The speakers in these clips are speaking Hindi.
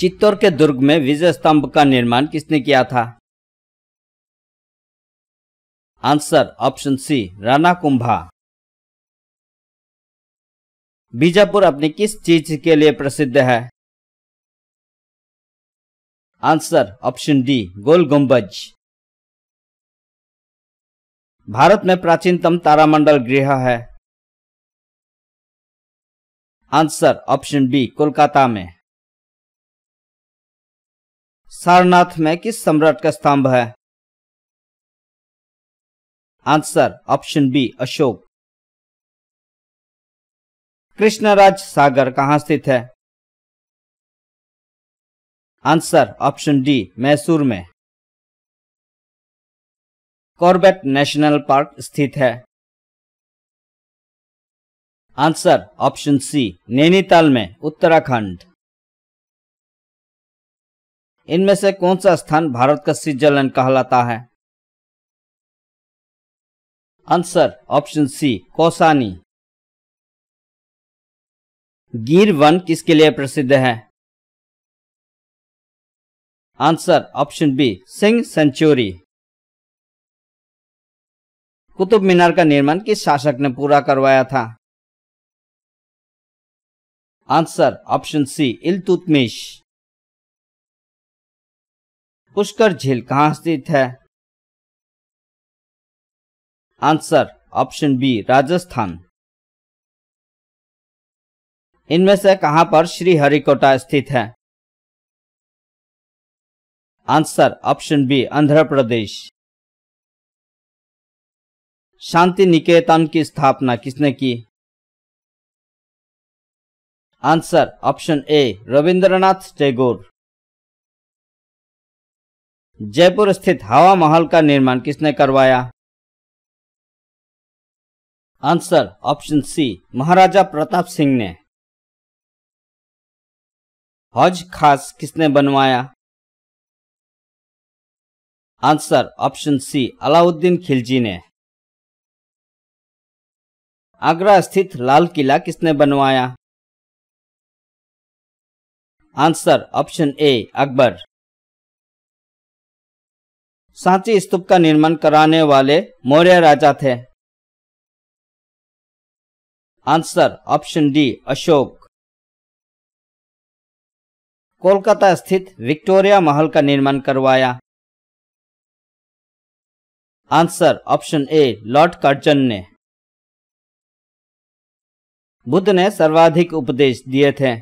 चित्तौर के दुर्ग में विजय स्तंभ का निर्माण किसने किया था answer option C Rana Kumbha Bijapur अपनी किस चीज के लिए प्रसिद्ध है आंसर ऑप्शन डी गोल गुंबज भारत में प्राचीनतम तारामंडल गृह है आंसर ऑप्शन बी कोलकाता में सारनाथ में किस सम्राट का स्तंभ है answer option B Ashok Krishnaraj Sagar कहां स्थित है आंसर ऑप्शन डी मैसूर में कॉर्बेट नेशनल पार्क स्थित है आंसर ऑप्शन सी नैनीताल में उत्तराखंड इनमें से कौन सा स्थान भारत का स्विट्जरलैंड कहलाता है आंसर ऑप्शन सी कौसानी गिर वन किसके लिए प्रसिद्ध है आंसर ऑप्शन बी सिंह सेंचुरी कुतुब मीनार का निर्माण किस शासक ने पूरा करवाया था answer option C Iltutmish Pushkar झील कहाँ स्थित है आंसर ऑप्शन बी राजस्थान इनमें से कहां पर श्रीहरिकोटा स्थित है answer option B Andhra Pradesh Shanti Niketan की स्थापना किसने की answer option A Rabindranath Tagore Jaipur स्थित हवा महल का निर्माण किसने करवाया answer option C Maharaja Pratap Singh ने हज खास किसने बनवाया answer option C Alauddin Khilji ने आगरा स्थित लाल किला किसने बनवाया answer option A Akbar Sanchi स्तूप का निर्माण कराने वाले मौर्य राजा थे answer option D Ashok Kolkata स्थित विक्टोरिया महल का निर्माण करवाया answer option A lord Curzon ने बुद्ध ने सर्वाधिक उपदेश दिए थे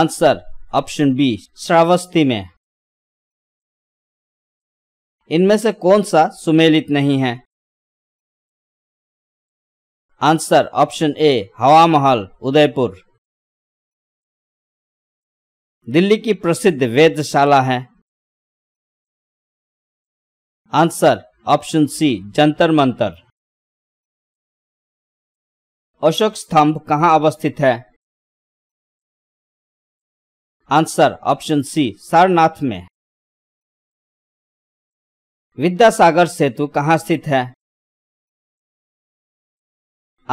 आंसर ऑप्शन बी श्रावस्ती में इनमें से कौन सा सुमेलित नहीं है आंसर ऑप्शन ए हवा महल उदयपुर दिल्ली की प्रसिद्ध वेदशाला है answer option C Jantar Mantar Ashok स्तंभ कहाँ अवस्थित है आंसर ऑप्शन सी सारनाथ में विद्यासागर सेतु कहाँ स्थित है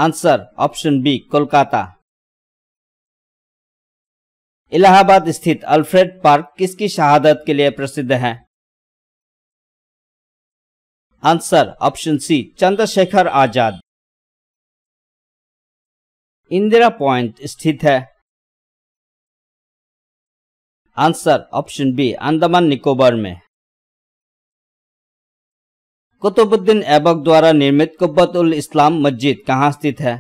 answer option B Kolkata Allahabad स्थित अल्फ्रेड पार्क किसकी शहादत के लिए प्रसिद्ध है answer option C Chandrashekhar Azad Indira point स्थित है answer option B Andaman Nicobar में कुतुबुद्दीन ऐबक द्वारा निर्मित कुब्बत उल इस्लाम मस्जिद कहाँ स्थित है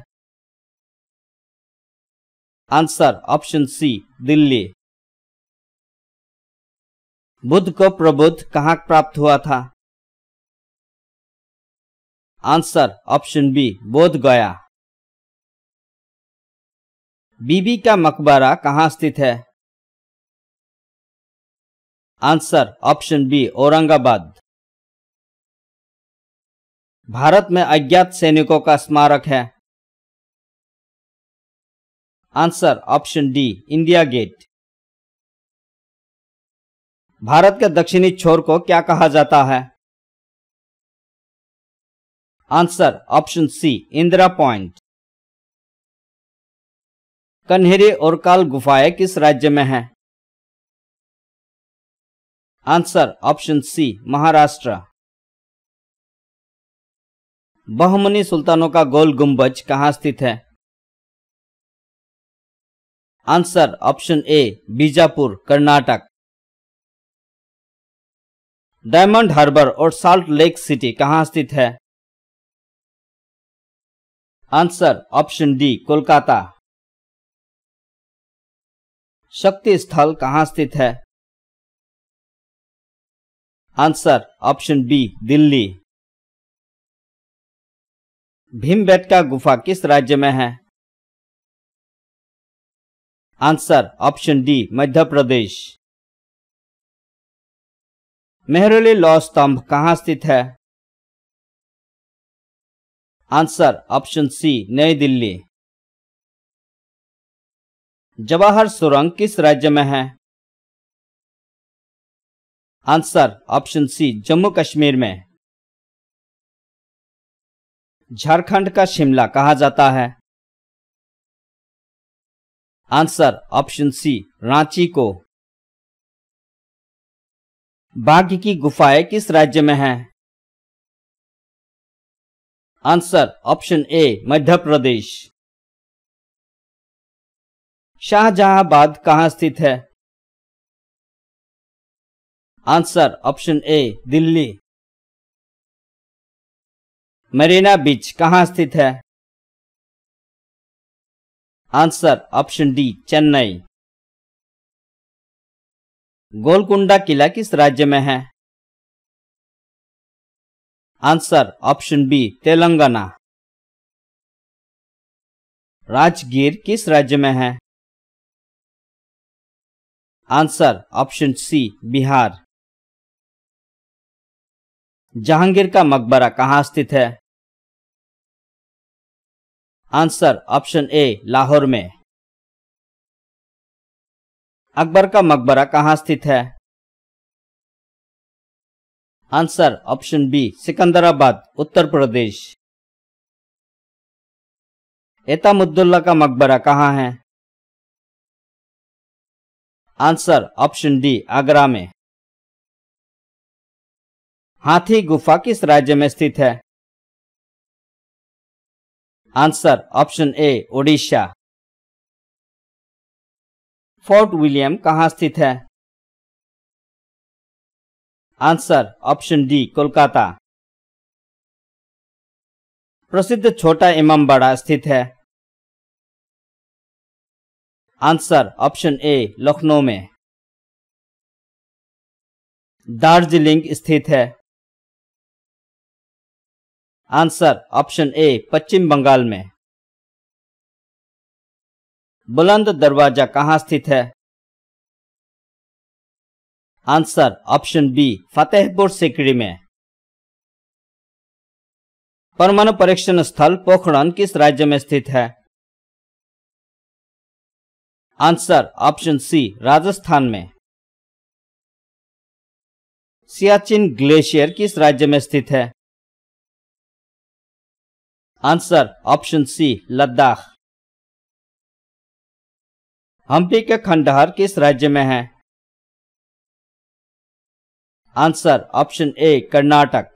answer option C Delhi Buddha को प्रबुद्ध कहाँ प्राप्त हुआ था आंसर ऑप्शन बी बोध गया बीबी का मकबरा कहाँ स्थित है answer option B Aurangabad Bharat में अज्ञात सैनिकों का स्मारक है answer option D India gate Bharat के दक्षिणी छोर को क्या कहा जाता है answer option C Indira point Kanheri और काल गुफाएं किस राज्य में हैं? Answer option C Maharashtra Bahmani सुल्तानों का गोल गुंबज कहां स्थित है answer option A Bijapur Karnataka diamond harbour और साल्ट लेक सिटी कहां स्थित है आंसर ऑप्शन डी कोलकाता शक्ति स्थल कहाँ स्थित है answer option B Delhi Bhimbetka गुफा किस राज्य में है answer option D Madhya Pradesh Mehrauli लौ स्तंभ कहाँ स्थित है आंसर ऑप्शन सी नई दिल्ली जवाहर सुरंग किस राज्य में है answer option C Jammu Kashmir में झारखंड का शिमला कहा जाता है आंसर ऑप्शन सी रांची को बाघ की गुफाएं किस राज्य में हैं? आंसर ऑप्शन ए मध्य प्रदेश शाहजहाबाद कहां स्थित है answer option A Delhi Marina beach कहाँ स्थित है answer option D Chennai Golconda किला किस राज्य में है answer option B Telangana Rajgir किस राज्य में है answer option C Bihar Jahangir का मकबरा कहाँ स्थित है आंसर ऑप्शन ए लाहौर में अकबर का मकबरा कहाँ स्थित है answer option B Sikandrabad Uttar Pradesh Itmaduddaula का मकबरा कहाँ है आंसर ऑप्शन डी आगरा में हाथी गुफा किस राज्य में स्थित है answer option A Odisha fort William कहा स्थित है आंसर ऑप्शन डी कोलकाता प्रसिद्ध छोटा इमाम बाड़ा स्थित है आंसर ऑप्शन ए लखनऊ में दार्जिलिंग स्थित है answer option A Paschim Bengal में बुलंद दरवाजा कहां स्थित है आंसर ऑप्शन बी फतेहपुर सिकड़ी में परमाणु परीक्षण स्थल पोखरण किस राज्य में स्थित है आंसर ऑप्शन सी राजस्थान में सियाचिन ग्लेशियर किस राज्य में स्थित है answer option C Ladakh Hampi का खंडहर किस राज्य में है answer option A Karnataka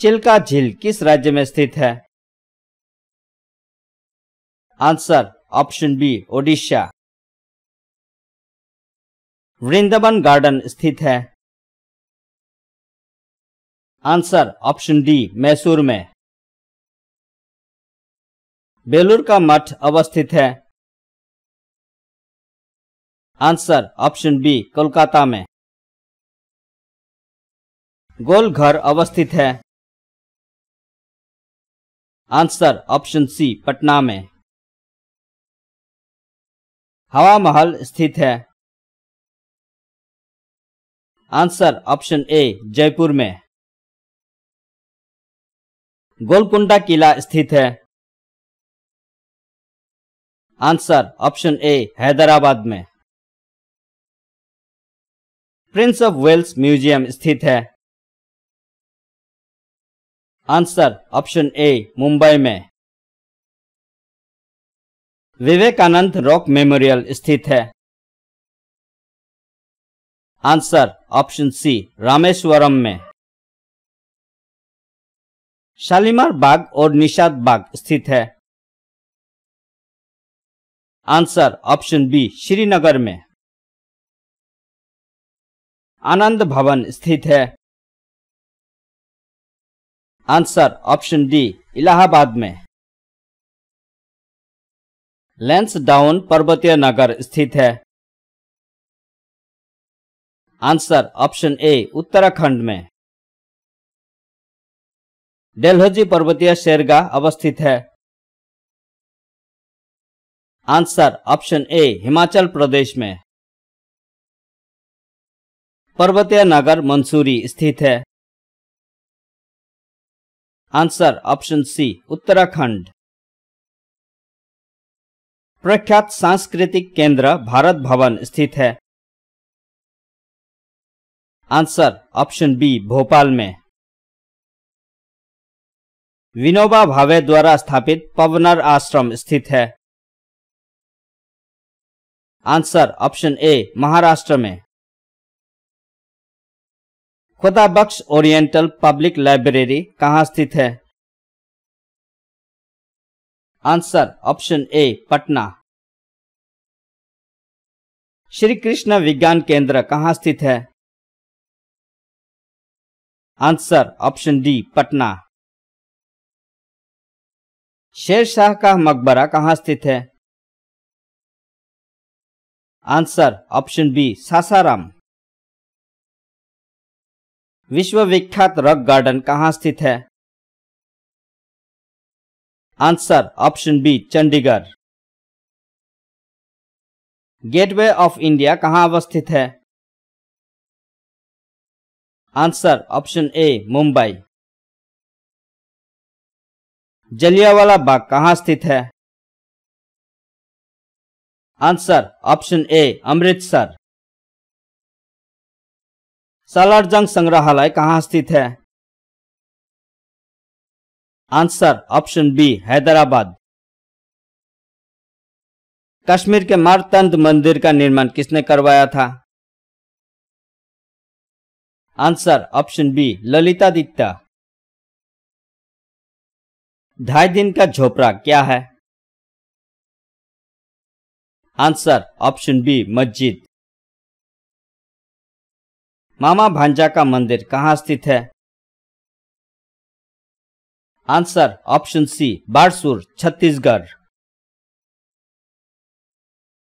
Chilka झील किस राज्य में स्थित है answer option B Odisha Vrindavan garden स्थित है आंसर ऑप्शन डी मैसूर में बेलूर का मठ अवस्थित है आंसर ऑप्शन बी कोलकाता में गोल घर अवस्थित है आंसर ऑप्शन सी पटना में हवा महल स्थित है आंसर ऑप्शन ए जयपुर में गोलकुंडा किला स्थित है आंसर ऑप्शन ए हैदराबाद में प्रिंस ऑफ वेल्स म्यूजियम स्थित है आंसर ऑप्शन ए मुंबई में विवेकानंद रॉक मेमोरियल स्थित है आंसर ऑप्शन सी रामेश्वरम में शालीमार बाग और निषाद बाग स्थित है आंसर ऑप्शन बी श्रीनगर में आनंद भवन स्थित है आंसर ऑप्शन डी इलाहाबाद में लेंस डाउन पर्वतीय नगर स्थित है आंसर ऑप्शन ए उत्तराखंड में डेलहजी पर्वतीय शेरगाह अवस्थित है answer option A Himachal Pradesh में पर्वतीय नगर मंसूरी स्थित है आंसर ऑप्शन सी उत्तराखंड प्रख्यात सांस्कृतिक केंद्र भारत भवन स्थित है आंसर ऑप्शन बी भोपाल में विनोबा भावे द्वारा स्थापित पवनर आश्रम स्थित है आंसर ऑप्शन ए महाराष्ट्र में खुदा बख्श ओरिएंटल पब्लिक लाइब्रेरी कहाँ स्थित है answer option A Patna Shri Krishna Vigyan Kendra कहाँ स्थित है आंसर ऑप्शन डी पटना शेर शाह का मकबरा कहाँ स्थित है आंसर ऑप्शन बी सासाराम विश्वविख्यात रॉक गार्डन कहाँ स्थित है answer option B Chandigarh gateway of India कहाँ अवस्थित है answer option A Mumbai Jallianwala Bagh कहा स्थित है answer option A Amritsar Salar Jung संग्रहालय कहाँ स्थित है answer option B Hyderabad Kashmir के मारतंद मंदिर का निर्माण किसने करवाया था आंसर ऑप्शन बी ललितादित्य ढाई दिन का झोपड़ा क्या है आंसर ऑप्शन बी मस्जिद मामा भांजा का मंदिर कहाँ स्थित है answer option C Barsur Chhattisgarh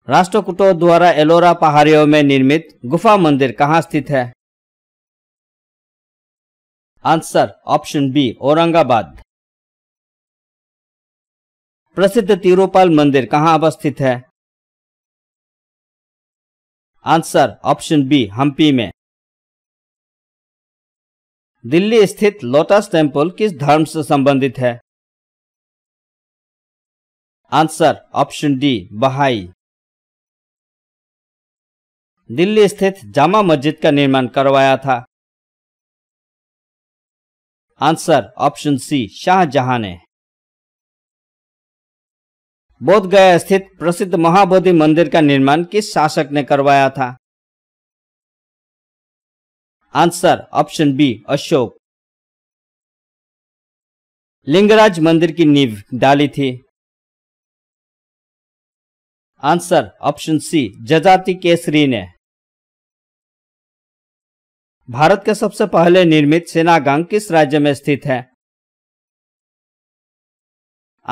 राष्ट्रकूटों द्वारा एलोरा पहाड़ियों में निर्मित गुफा मंदिर कहाँ स्थित है आंसर ऑप्शन बी औरंगाबाद प्रसिद्ध तिरुपाल मंदिर कहाँ अवस्थित है आंसर ऑप्शन बी हम्पी में दिल्ली स्थित लोटस टेम्पल किस धर्म से संबंधित है आंसर ऑप्शन डी बहाई दिल्ली स्थित जामा मस्जिद का निर्माण करवाया था आंसर ऑप्शन सी शाहजहां ने बोध गया स्थित प्रसिद्ध महाबोधि मंदिर का निर्माण किस शासक ने करवाया था answer option B Ashok Lingaraj मंदिर की नींव डाली थी आंसर ऑप्शन सी जजाति केसरी ने भारत के सबसे पहले निर्मित सेनागांग किस राज्य में स्थित है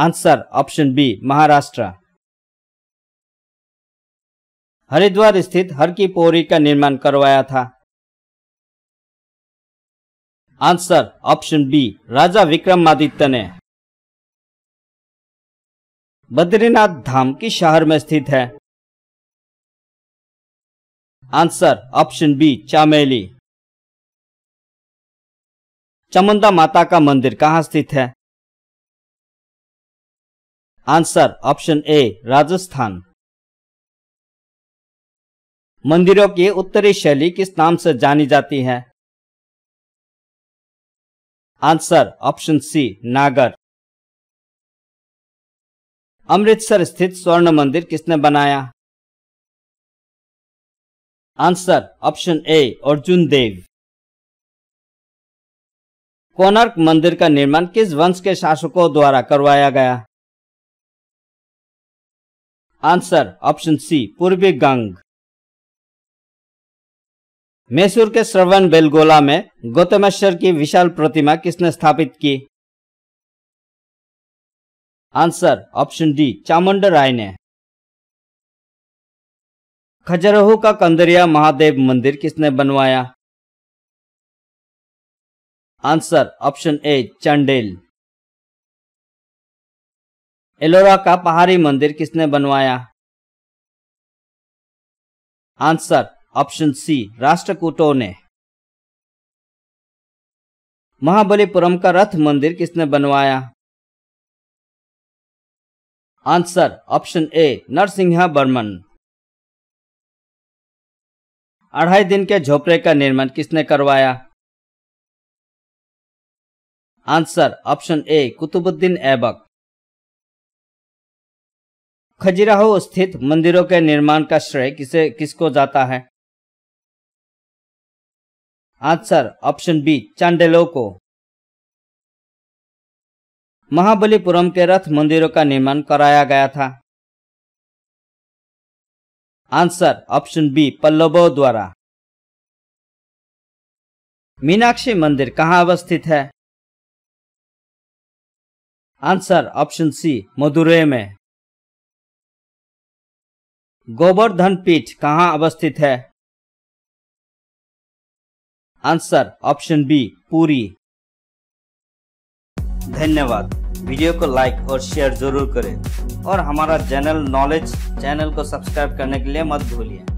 answer option B Maharashtra Haridwar स्थित हर की पोरी का निर्माण करवाया था answer option B Raja Vikramaditya ने बद्रीनाथ धाम किस शहर में स्थित है answer option B Chamoli Chamunda Mata का मंदिर कहां स्थित है आंसर ऑप्शन ए राजस्थान मंदिरों की उत्तरी शैली किस नाम से जानी जाती है आंसर ऑप्शन सी नागर अमृतसर स्थित स्वर्ण मंदिर किसने बनाया answer option A Arjun Dev Konark मंदिर का निर्माण किस वंश के शासकों द्वारा करवाया गया आंसर ऑप्शन सी पूर्वी गंग मैसूर के श्रवण बेलगोला में गौतमेश्वर की विशाल प्रतिमा किसने स्थापित की answer option D Chamund Rai ने खजरहू का कंदरिया महादेव मंदिर किसने बनवाया answer option A Chandel Ellora का पहाड़ी मंदिर किसने बनवाया आंसर ऑप्शन सी राष्ट्रकूटों ने महाबलीपुरम का रथ मंदिर किसने बनवाया answer option A Narasimha Varman अढ़ाई दिन के झोपड़े का निर्माण किसने करवाया answer option A Qutubuddin Aibak Khajuraho स्थित मंदिरों के निर्माण का श्रेय किसे किसको जाता है आंसर ऑप्शन बी चांडेलो को महाबलीपुरम के रथ मंदिरों का निर्माण कराया गया था आंसर ऑप्शन बी पल्लवों द्वारा मीनाक्षी मंदिर कहाँ अवस्थित है आंसर ऑप्शन सी मदुरे में गोवर्धन पीठ कहाँ अवस्थित है आंसर ऑप्शन बी पूरी धन्यवाद वीडियो को लाइक और शेयर जरूर करें और हमारा चैनल नॉलेज चैनल को सब्सक्राइब करने के लिए मत भूलिए